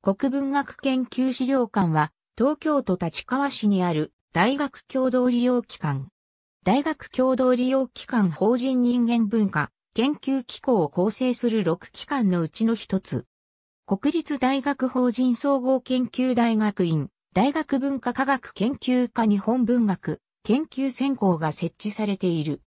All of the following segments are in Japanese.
国文学研究資料館は、東京都立川市にある大学共同利用機関。大学共同利用機関法人人間文化研究機構を構成する6機関のうちの一つ。国立大学法人総合研究大学院、大学文化科学研究科日本文学研究専攻が設置されている。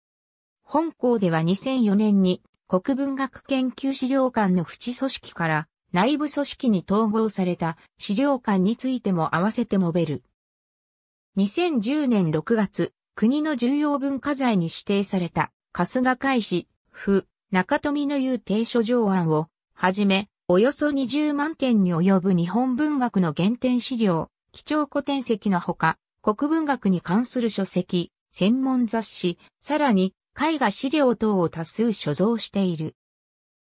本校では2004年に国文学研究資料館の淵組織から内部組織に統合された資料館についても合わせて述べる。2010年6月、国の重要文化財に指定された春日海市、府、中富の言う提書上案をはじめ、およそ20万点に及ぶ日本文学の原点資料、基調古典籍のほか、国文学に関する書籍、専門雑誌、さらに絵画資料等を多数所蔵している。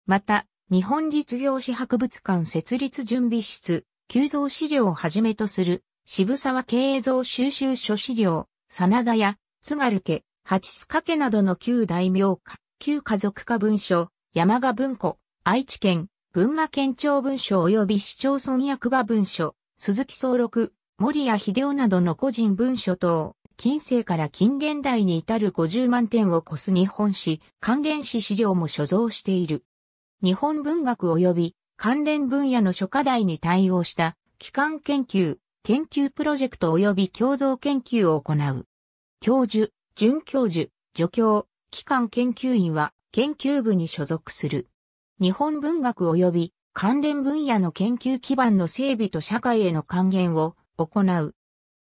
また、日本実業史博物館設立準備室、急増資料をはじめとする、渋沢慶蔵収集書資料、真田や、津軽家、八須賀家などの旧大名家、旧家族家文書、山賀文庫、愛知県、群馬県庁文書及び市町村役場文書、鈴木総六、森谷秀夫などの個人文書等、近世から近現代に至る50万点を超す日本史、関連史資料も所蔵している。日本文学及び関連分野の諸課題に対応した機関研究、研究プロジェクト及び共同研究を行う。教授、准教授、助教、機関研究員は研究部に所属する。日本文学及び関連分野の研究基盤の整備と社会への還元を行う。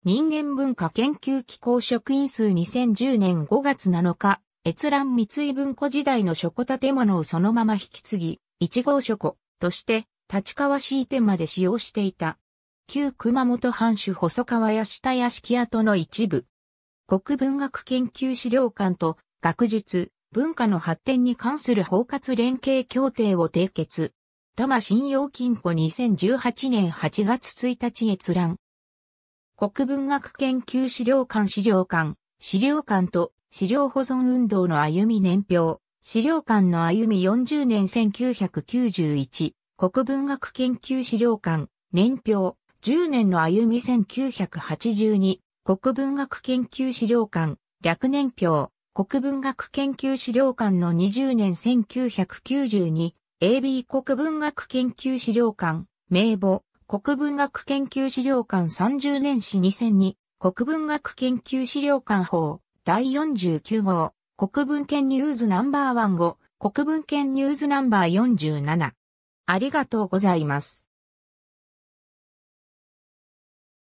人間文化研究機構職員数2010年5月7日閲覧三井文庫時代の書庫建物をそのまま引き継ぎ、1号書庫として立川市移転まで使用していた。旧熊本藩主細川屋下屋敷跡の一部。国文学研究資料館と学術、文化の発展に関する包括連携協定を締結。多摩信用金庫2018年8月1日閲覧。国文学研究資料館資料館、資料館と資料保存運動の歩み年表、資料館の歩み40年1991、国文学研究資料館、年表、10年の歩み1982、国文学研究資料館、略年表、国文学研究資料館の20年1992、AB 国文学研究資料館、名簿、国文学研究資料館30年史2002、国文学研究資料館法第49号国文献ニュースナンバー1号国文献ニュースナンバー47ありがとうございます。